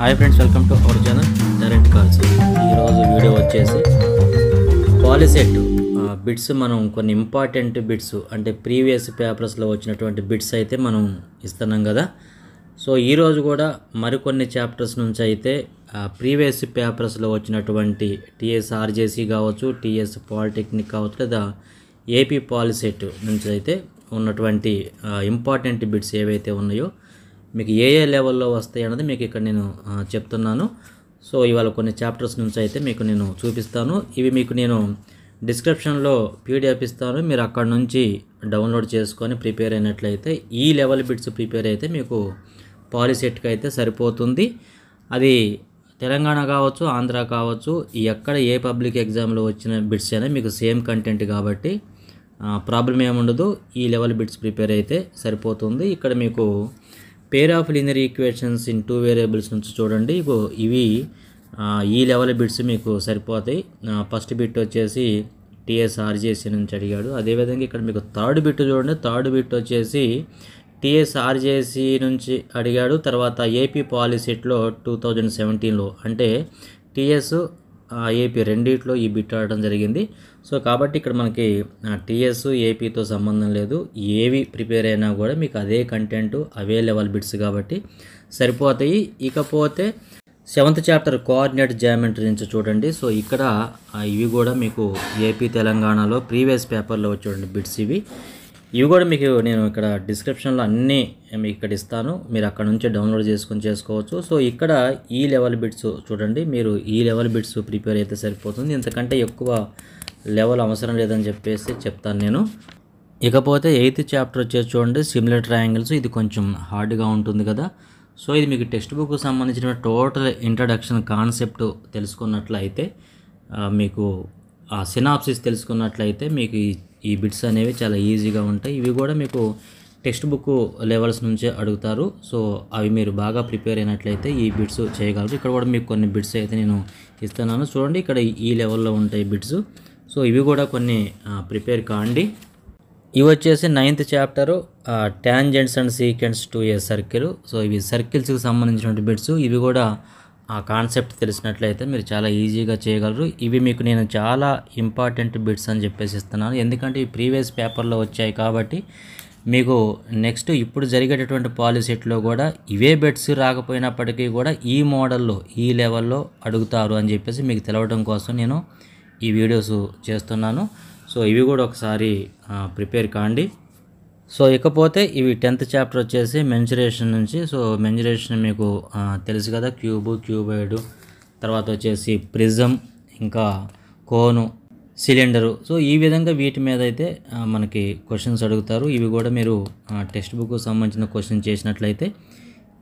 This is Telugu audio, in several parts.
hi friends welcome to our channel direct calls ఈరోజు వీడియో వచ్చేసి పాలిసెట్ బిట్స్ మనం కొన్ని ఇంపార్టెంట్ బిట్స్ అంటే ప్రీవియస్ పేపర్స్లో వచ్చినటువంటి బిట్స్ అయితే మనం ఇస్తున్నాం కదా సో ఈరోజు కూడా మరికొన్ని చాప్టర్స్ నుంచి అయితే ప్రీవియస్ పేపర్స్లో వచ్చినటువంటి టీఎస్ ఆర్జేసీ కావచ్చు టీఎస్ పాలిటెక్నిక్ కావచ్చు లేదా ఏపీ పాలిసెట్ నుంచి అయితే ఉన్నటువంటి ఇంపార్టెంట్ బిట్స్ ఏవైతే ఉన్నాయో మీకు ఏ ఏ లెవెల్లో వస్తాయి అన్నది మీకు ఇక్కడ నేను చెప్తున్నాను సో ఇవాళ కొన్ని చాప్టర్స్ నుంచి అయితే మీకు నేను చూపిస్తాను ఇవి మీకు నేను డిస్క్రిప్షన్లో పీడిఎఫ్ ఇస్తాను మీరు అక్కడ నుంచి డౌన్లోడ్ చేసుకొని ప్రిపేర్ అయినట్లయితే ఈ లెవెల్ బిట్స్ ప్రిపేర్ అయితే మీకు పాలిసెట్కి అయితే సరిపోతుంది అది తెలంగాణ కావచ్చు ఆంధ్ర కావచ్చు ఎక్కడ ఏ పబ్లిక్ ఎగ్జామ్లో వచ్చిన బిట్స్ అయినా మీకు సేమ్ కంటెంట్ కాబట్టి ప్రాబ్లం ఏముండదు ఈ లెవెల్ బిట్స్ ప్రిపేర్ అయితే సరిపోతుంది ఇక్కడ మీకు pair of linear equations in two variables నుంచి చూడండి ఇవి ఈ లెవెల్ బిట్స్ మీకు సరిపోతాయి ఫస్ట్ బిట్ వచ్చేసి టీఎస్ఆర్జేసి నుంచి అడిగాడు అదేవిధంగా ఇక్కడ మీకు థర్డ్ బిట్ చూడండి థర్డ్ బిట్ వచ్చేసి టీఎస్ఆర్జేసి నుంచి అడిగాడు తర్వాత ఏపీ పాలిసీట్లో టూ థౌజండ్ సెవెంటీన్లో అంటే టీఎస్ ఆ ఏపీ రెండిట్లో ఈ బిట్ ఆడడం జరిగింది సో కాబట్టి ఇక్కడ మనకి టీఎస్ ఏపీతో సంబంధం లేదు ఏవి ప్రిపేర్ అయినా కూడా మీకు అదే కంటెంట్ అవే లెవెల్ బిట్స్ కాబట్టి సరిపోతాయి ఇకపోతే సెవెంత్ చాప్టర్ కోఆర్డినేట్ జామెంట్రీ నుంచి చూడండి సో ఇక్కడ ఇవి కూడా మీకు ఏపీ తెలంగాణలో ప్రీవియస్ పేపర్లో చూడండి బిట్స్ ఇవి ఇవి కూడా మీకు నేను ఇక్కడ డిస్క్రిప్షన్లో అన్నీ మీకు ఇక్కడ ఇస్తాను మీరు అక్కడ నుంచి డౌన్లోడ్ చేసుకొని చేసుకోవచ్చు సో ఇక్కడ ఈ లెవెల్ బిట్స్ చూడండి మీరు ఈ లెవెల్ బిట్స్ ప్రిపేర్ అయితే సరిపోతుంది ఇంతకంటే ఎక్కువ లెవెల్ అవసరం లేదని చెప్పేసి చెప్తాను నేను ఇకపోతే ఎయిత్ చాప్టర్ వచ్చేసి చూడండి సిమిలర్ ట్రయాంగిల్స్ ఇది కొంచెం హార్డ్గా ఉంటుంది కదా సో ఇది మీకు టెక్స్ట్ బుక్ సంబంధించిన టోటల్ ఇంట్రడక్షన్ కాన్సెప్ట్ తెలుసుకున్నట్లయితే మీకు ఆ సినాప్సిస్ తెలుసుకున్నట్లయితే మీకు ఈ ఈ బిట్స్ అనేవి చాలా ఈజీగా ఉంటాయి ఇవి కూడా మీకు టెక్స్ట్ బుక్ లెవెల్స్ నుంచే అడుగుతారు సో అవి మీరు బాగా ప్రిపేర్ అయినట్లయితే ఈ బిట్స్ చేయగలరు ఇక్కడ కూడా మీకు కొన్ని బిట్స్ అయితే నేను ఇస్తున్నాను చూడండి ఇక్కడ ఈ లెవెల్లో ఉంటాయి బిట్స్ సో ఇవి కూడా కొన్ని ప్రిపేర్ కాండి ఇవి వచ్చేసి ninth chapter tangents and secants to a circle so ఇవి సర్కిల్స్కి సంబంధించినటువంటి బిట్స్ ఇవి కూడా ఆ కాన్సెప్ట్ తెలిసినట్లయితే మీరు చాలా ఈజీగా చేయగలరు ఇవి మీకు నేను చాలా ఇంపార్టెంట్ బిట్స్ అని చెప్పేసి ఇస్తున్నాను ఎందుకంటే ఈ ప్రీవియస్ పేపర్లో వచ్చాయి కాబట్టి మీకు నెక్స్ట్ ఇప్పుడు జరిగేటటువంటి పాలసీట్లో కూడా ఇవే బెడ్స్ రాకపోయినప్పటికీ కూడా ఈ మోడల్లో ఈ లెవెల్లో అడుగుతారు అని చెప్పేసి మీకు తెలవడం కోసం నేను ఈ వీడియోస్ చేస్తున్నాను సో ఇవి కూడా ఒకసారి ప్రిపేర్ కాండి సో ఇకపోతే ఇవి టెన్త్ చాప్టర్ వచ్చేసి మెంజురేషన్ నుంచి సో మెంజురేషన్ మీకు తెలుసు కదా క్యూబు క్యూబైడు తర్వాత వచ్చేసి ప్రిజం ఇంకా కోను సిలిండరు సో ఈ విధంగా వీటి మీద అయితే మనకి క్వశ్చన్స్ అడుగుతారు ఇవి కూడా మీరు టెక్స్ట్ బుక్ సంబంధించిన క్వశ్చన్ చేసినట్లయితే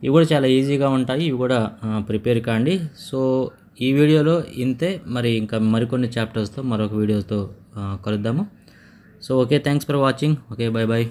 ఇవి కూడా చాలా ఈజీగా ఉంటాయి ఇవి కూడా ప్రిపేర్ కాండి సో ఈ వీడియోలో ఇంతే మరి ఇంకా మరికొన్ని చాప్టర్స్తో మరొక వీడియోతో కలుద్దాము so okay thanks for watching okay bye bye